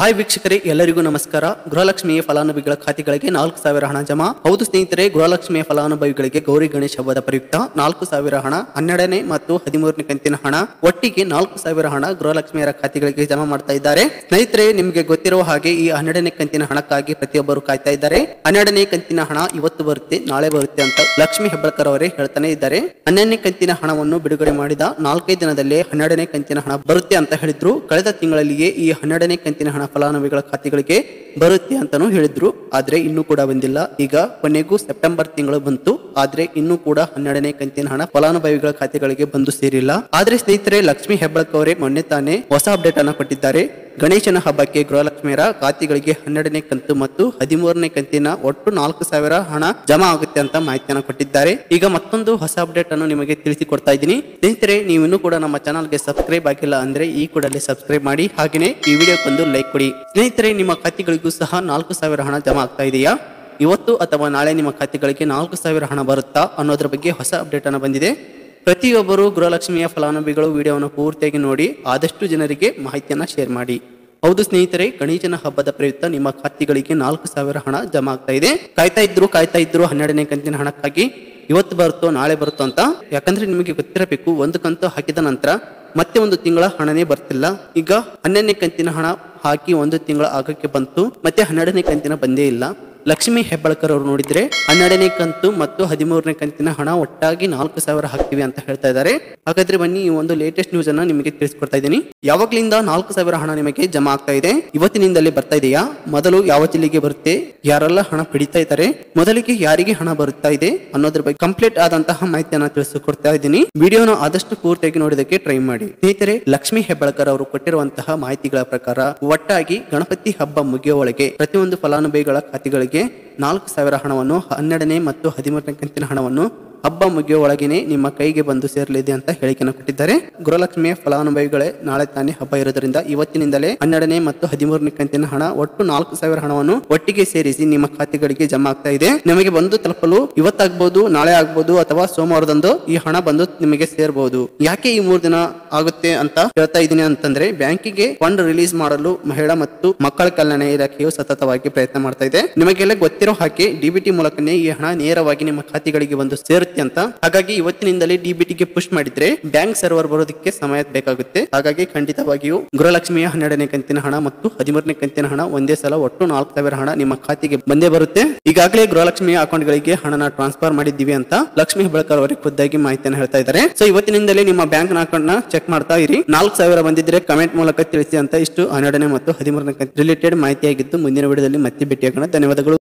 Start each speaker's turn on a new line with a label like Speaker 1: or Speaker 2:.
Speaker 1: hi ವೀಕ್ಷಕರೇ ಎಲ್ಲರಿಗೂ ನಮಸ್ಕಾರ ಗೃಹಲಕ್ಷ್ಮಿಯ ಫಲಾನುಭವಿಗಳ ಖಾತೆಗಳಿಗೆ ನಾಲ್ಕು ಸಾವಿರ ಹಣ ಜಮಾ ಹೌದು ಸ್ನೇಹಿತರೆ ಗೃಹಲಕ್ಷ್ಮಿಯ ಫಲಾನುಭವಿಗಳಿಗೆ ಗೌರಿ ಗಣೇಶ ಹಬ್ಬದ ಪ್ರಯುಕ್ತ ನಾಲ್ಕು ಸಾವಿರ ಹಣ ಹನ್ನೆರಡನೇ ಮತ್ತು ಹದಿಮೂರನೇ ಕಂತಿನ ಹಣ ಒಟ್ಟಿಗೆ ನಾಲ್ಕು ಸಾವಿರ ಹಣ ಗೃಹಲಕ್ಷ್ಮಿಯರ ಖಾತೆಗಳಿಗೆ ಜಮಾ ಮಾಡ್ತಾ ಇದ್ದಾರೆ ಸ್ನೇಹಿತರೆ ನಿಮಗೆ ಗೊತ್ತಿರುವ ಹಾಗೆ ಈ ಹನ್ನೆರಡನೇ ಕಂತಿನ ಹಣಕ್ಕಾಗಿ ಪ್ರತಿಯೊಬ್ಬರು ಕಾಯ್ತಾ ಇದ್ದಾರೆ ಹನ್ನೆರಡನೇ ಕಂತಿನ ಹಣ ಇವತ್ತು ಬರುತ್ತೆ ನಾಳೆ ಬರುತ್ತೆ ಅಂತ ಲಕ್ಷ್ಮಿ ಹೆಬ್ಬಳ್ಕರ್ ಅವರೇ ಹೇಳ್ತಾನೆ ಇದ್ದಾರೆ ಹನ್ನೆರಡನೇ ಕಂತಿನ ಹಣವನ್ನು ಬಿಡುಗಡೆ ಮಾಡಿದ ನಾಲ್ಕೇ ದಿನದಲ್ಲಿ ಹನ್ನೆರಡನೇ ಕಂತಿನ ಹಣ ಬರುತ್ತೆ ಅಂತ ಹೇಳಿದ್ರು ಕಳೆದ ತಿಂಗಳಲ್ಲಿಯೇ ಈ ಹನ್ನೆರಡನೇ ಕಂತಿನ ಹಣ ಫಲಾನುಭವಿಗಳ ಖಾತೆಗಳಿಗೆ ಬರುತ್ತೆ ಅಂತಾನು ಹೇಳಿದ್ರು ಆದ್ರೆ ಇನ್ನೂ ಕೂಡ ಬಂದಿಲ್ಲ ಈಗ ಕೊನೆಗೂ ಸೆಪ್ಟೆಂಬರ್ ತಿಂಗಳು ಬಂತು ಆದ್ರೆ ಇನ್ನೂ ಕೂಡ ಹನ್ನೆರಡನೇ ಕಂತಿನ ಹಣ ಫಲಾನುಭವಿಗಳ ಖಾತೆಗಳಿಗೆ ಬಂದು ಸೇರಿಲ್ಲ ಆದ್ರೆ ಸ್ನೇಹಿತರೆ ಲಕ್ಷ್ಮಿ ಅವರೇ ಮೊನ್ನೆ ತಾನೇ ಹೊಸ ಅಪ್ಡೇಟ್ ಅನ್ನ ಕೊಟ್ಟಿದ್ದಾರೆ ಗಣೇಶನ ಹಬ್ಬಕ್ಕೆ ಗೃಹಲಕ್ಷ್ಮಿಯರ ಖಾತೆಗಳಿಗೆ ಹನ್ನೆರಡನೇ ಕಂತು ಮತ್ತು ಹದಿಮೂರನೇ ಕಂತಿನ ಒಟ್ಟು ನಾಲ್ಕು ಸಾವಿರ ಹಣ ಜಮಾ ಆಗುತ್ತೆ ಅಂತ ಮಾಹಿತಿಯನ್ನು ಕೊಟ್ಟಿದ್ದಾರೆ ಈಗ ಮತ್ತೊಂದು ಹೊಸ ಅಪ್ಡೇಟ್ ಅನ್ನು ನಿಮಗೆ ತಿಳಿಸಿಕೊಡ್ತಾ ಇದ್ದೀನಿ ಸ್ನೇಹಿತರೆ ನೀವು ಇನ್ನೂ ಕೂಡ ನಮ್ಮ ಚಾನಲ್ಗೆ ಸಬ್ಸ್ಕ್ರೈಬ್ ಆಗಿಲ್ಲ ಅಂದ್ರೆ ಈ ಕೂಡಲೇ ಸಬ್ಸ್ಕ್ರೈಬ್ ಮಾಡಿ ಹಾಗೆಯೇ ಈ ಬಂದು ಲೈಕ್ ಕೊಡಿ ಸ್ನೇಹಿತರೆ ನಿಮ್ಮ ಖಾತೆಗಳಿಗೂ ಸಹ ನಾಲ್ಕು ಸಾವಿರ ಹಣ ಜಮಾ ಆಗ್ತಾ ಇದೆಯಾ ಇವತ್ತು ಅಥವಾ ನಾಳೆ ನಿಮ್ಮ ಖಾತೆಗಳಿಗೆ ನಾಲ್ಕು ಸಾವಿರ ಹಣ ಬರುತ್ತಾ ಅನ್ನೋದ್ರ ಬಗ್ಗೆ ಹೊಸ ಅಪ್ಡೇಟ್ ಅನ್ನು ಬಂದಿದೆ ಪ್ರತಿಯೊಬ್ಬರು ಗೃಹಲಕ್ಷ್ಮಿಯ ಫಲಾನುಭವಿಗಳು ವಿಡಿಯೋವನ್ನು ಪೂರ್ತಿಯಾಗಿ ನೋಡಿ ಆದಷ್ಟು ಜನರಿಗೆ ಮಾಹಿತಿಯನ್ನು ಶೇರ್ ಮಾಡಿ ಹೌದು ಸ್ನೇಹಿತರೆ ಗಣೇಶನ ಹಬ್ಬದ ಪ್ರಯುಕ್ತ ನಿಮ್ಮ ಖಾತೆಗಳಿಗೆ ನಾಲ್ಕು ಸಾವಿರ ಹಣ ಜಮಾ ಆಗ್ತಾ ಇದೆ ಕಾಯ್ತಾ ಇದ್ರು ಕಾಯ್ತಾ ಇದ್ರು ಹನ್ನೆರಡನೇ ಕಂತಿನ ಹಣಕ್ಕಾಗಿ ಇವತ್ತು ಬರುತ್ತೋ ನಾಳೆ ಬರುತ್ತೋ ಅಂತ ಯಾಕಂದ್ರೆ ನಿಮಗೆ ಗೊತ್ತಿರಬೇಕು ಒಂದು ಕಂತು ಹಾಕಿದ ನಂತರ ಮತ್ತೆ ಒಂದು ತಿಂಗಳ ಹಣನೇ ಬರ್ತಿಲ್ಲ ಈಗ ಹನ್ನೆರಡನೇ ಕಂತಿನ ಹಣ ಹಾಕಿ ಒಂದು ತಿಂಗಳ ಆಗಕ್ಕೆ ಬಂತು ಮತ್ತೆ ಹನ್ನೆರಡನೇ ಕಂತಿನ ಬಂದೇ ಇಲ್ಲ ಲಕ್ಷ್ಮೀ ಹೆಬ್ಬಳ್ಕರ್ ಅವರು ನೋಡಿದ್ರೆ ಹನ್ನೆರಡನೇ ಕಂತು ಮತ್ತು ಹದಿಮೂರನೇ ಕಂತಿನ ಹಣ ಒಟ್ಟಾಗಿ ನಾಲ್ಕು ಸಾವಿರ ಹಾಕ್ತೀವಿ ಅಂತ ಹೇಳ್ತಾ ಇದ್ದಾರೆ ಹಾಗಾದ್ರೆ ಬನ್ನಿ ಈ ಒಂದು ಲೇಟೆಸ್ಟ್ ನ್ಯೂಸ್ ಅನ್ನ ನಿಮಗೆ ತಿಳಿಸ್ಕೊಡ್ತಾ ಇದ್ದೀನಿ ಯಾವಾಗ್ಲಿಂದ ನಾಲ್ಕು ಸಾವಿರ ಹಣ ನಿಮಗೆ ಜಮಾ ಆಗ್ತಾ ಇದೆ ಇವತ್ತಿನಿಂದಲೇ ಬರ್ತಾ ಇದೆಯಾ ಮೊದಲು ಯಾವ ಜಿಲ್ಲೆಗೆ ಬರುತ್ತೆ ಯಾರೆಲ್ಲ ಹಣ ಪಡಿತಾ ಇದ್ದಾರೆ ಮೊದಲಿಗೆ ಯಾರಿಗೆ ಹಣ ಬರುತ್ತಾ ಇದೆ ಅನ್ನೋದ್ರ ಬಗ್ಗೆ ಕಂಪ್ಲೀಟ್ ಆದಂತಹ ಮಾಹಿತಿಯನ್ನ ತಿಳಿಸಿಕೊಡ್ತಾ ಇದ್ದೀನಿ ವಿಡಿಯೋನ ಆದಷ್ಟು ಪೂರ್ತಿಯಾಗಿ ನೋಡಿದಕ್ಕೆ ಟ್ರೈ ಮಾಡಿ ಸ್ನೇಹಿತರೆ ಲಕ್ಷ್ಮೀ ಹೆಬ್ಬಾಳ್ಕರ್ ಅವರು ಕೊಟ್ಟಿರುವಂತಹ ಮಾಹಿತಿಗಳ ಪ್ರಕಾರ ಒಟ್ಟಾಗಿ ಗಣಪತಿ ಹಬ್ಬ ಮುಗಿಯುವ ಒಳಗೆ ಪ್ರತಿಯೊಂದು ಫಲಾನುಭವಿಗಳ ಖಾತೆಗಳಿಗೆ ನಾಲ್ಕು ಸಾವಿರ ಹಣವನ್ನು ಹನ್ನೆರಡನೇ ಮತ್ತು ಹದಿಮೂರನೇ ಕಂತಿನ ಹಣವನ್ನು ಹಬ್ಬ ಮುಗಿಯುವ ಒಳಗೇನೆ ನಿಮ್ಮ ಕೈಗೆ ಬಂದು ಸೇರಲಿದೆ ಅಂತ ಹೇಳಿಕೆಯನ್ನು ಕೊಟ್ಟಿದ್ದಾರೆ ಗೃಹಲಕ್ಷ್ಮಿಯ ಫಲಾನುಭವಿಗಳೇ ನಾಳೆ ತಾನೇ ಹಬ್ಬ ಇರೋದ್ರಿಂದ ಇವತ್ತಿನಿಂದಲೇ ಹನ್ನೆರಡನೇ ಮತ್ತು ಹದಿಮೂರನೇ ಕಂತಿನ ಹಣ ಒಟ್ಟು ನಾಲ್ಕು ಸಾವಿರ ಹಣವನ್ನು ಒಟ್ಟಿಗೆ ಸೇರಿಸಿ ನಿಮ್ಮ ಖಾತೆಗಳಿಗೆ ಜಮಾ ಆಗ್ತಾ ಇದೆ ನಿಮಗೆ ಬಂದು ತಲುಪಲು ಇವತ್ತಾಗಬಹುದು ನಾಳೆ ಆಗ್ಬಹುದು ಅಥವಾ ಸೋಮವಾರದಂದು ಈ ಹಣ ಬಂದು ನಿಮಗೆ ಸೇರಬಹುದು ಯಾಕೆ ಈ ಮೂರು ದಿನ ಆಗುತ್ತೆ ಅಂತ ಹೇಳ್ತಾ ಇದ್ದೀನಿ ಅಂತಂದ್ರೆ ಬ್ಯಾಂಕಿಗೆ ಫಂಡ್ ರಿಲೀಸ್ ಮಾಡಲು ಮಹಿಳಾ ಮತ್ತು ಮಕ್ಕಳ ಕಲ್ಯಾಣ ಇಲಾಖೆಯು ಸತತವಾಗಿ ಪ್ರಯತ್ನ ಮಾಡ್ತಾ ಇದೆ ನಿಮಗೆಲ್ಲ ಗೊತ್ತಿರೋ ಹಾಗೆ ಡಿಬಿಟಿ ಮೂಲಕನೇ ಈ ಹಣ ನೇರವಾಗಿ ನಿಮ್ಮ ಖಾತೆಗಳಿಗೆ ಬಂದು ಸೇರು ಇರುತ್ತೆ ಅಂತ ಹಾಗಾಗಿ ಇವತ್ತಿನಿಂದಲೇ ಗೆ ಪುಷ್ ಮಾಡಿದ್ರೆ ಬ್ಯಾಂಕ್ ಸರ್ವರ್ ಬರೋದಕ್ಕೆ ಸಮಯ ಬೇಕಾಗುತ್ತೆ ಹಾಗಾಗಿ ಖಂಡಿತವಾಗಿಯೂ ಗೃಹಲಕ್ಷ್ಮಿಯ ಹನ್ನೆರಡನೇ ಕಂತಿನ ಹಣ ಮತ್ತು ಹದಿಮೂರನೇ ಕಂತಿನ ಹಣ ಒಂದೇ ಸಲ ಒಟ್ಟು ನಾಲ್ಕು ಸಾವಿರ ಹಣ ನಿಮ್ಮ ಖಾತೆಗೆ ಬಂದೇ ಬರುತ್ತೆ ಈಗಾಗಲೇ ಗೃಹಲಕ್ಷ್ಮಿಯ ಅಕೌಂಟ್ ಗಳಿಗೆ ಹಣನ ಟ್ರಾನ್ಸ್ಫರ್ ಮಾಡಿದ್ದೀವಿ ಅಂತ ಲಕ್ಷ್ಮಿ ಬಳಕರ್ ಅವರಿಗೆ ಖುದ್ದಾಗಿ ಮಾಹಿತಿಯನ್ನು ಹೇಳ್ತಾ ಇದ್ದಾರೆ ಸೊ ಇವತ್ತಿನಿಂದಲೇ ನಿಮ್ಮ ಬ್ಯಾಂಕ್ ನ ಅಕೌಂಟ್ ನ ಚೆಕ್ ಮಾಡ್ತಾ ಇರಿ ನಾಲ್ಕು ಸಾವಿರ ಬಂದಿದ್ರೆ ಕಮೆಂಟ್ ಮೂಲಕ ತಿಳಿಸಿ ಅಂತ ಇಷ್ಟು ಹನ್ನೆರಡನೇ ಮತ್ತು ಹದಿಮೂರನೇ ರಿಲೇಟೆಡ್ ಮಾಹಿತಿಯಾಗಿದ್ದು ಮುಂದಿನ ವಿಡಿಯೋದಲ್ಲಿ ಮತ್ತೆ ಭೇಟಿಯಾಗೋಣ ಧನ್ಯವಾದಗಳು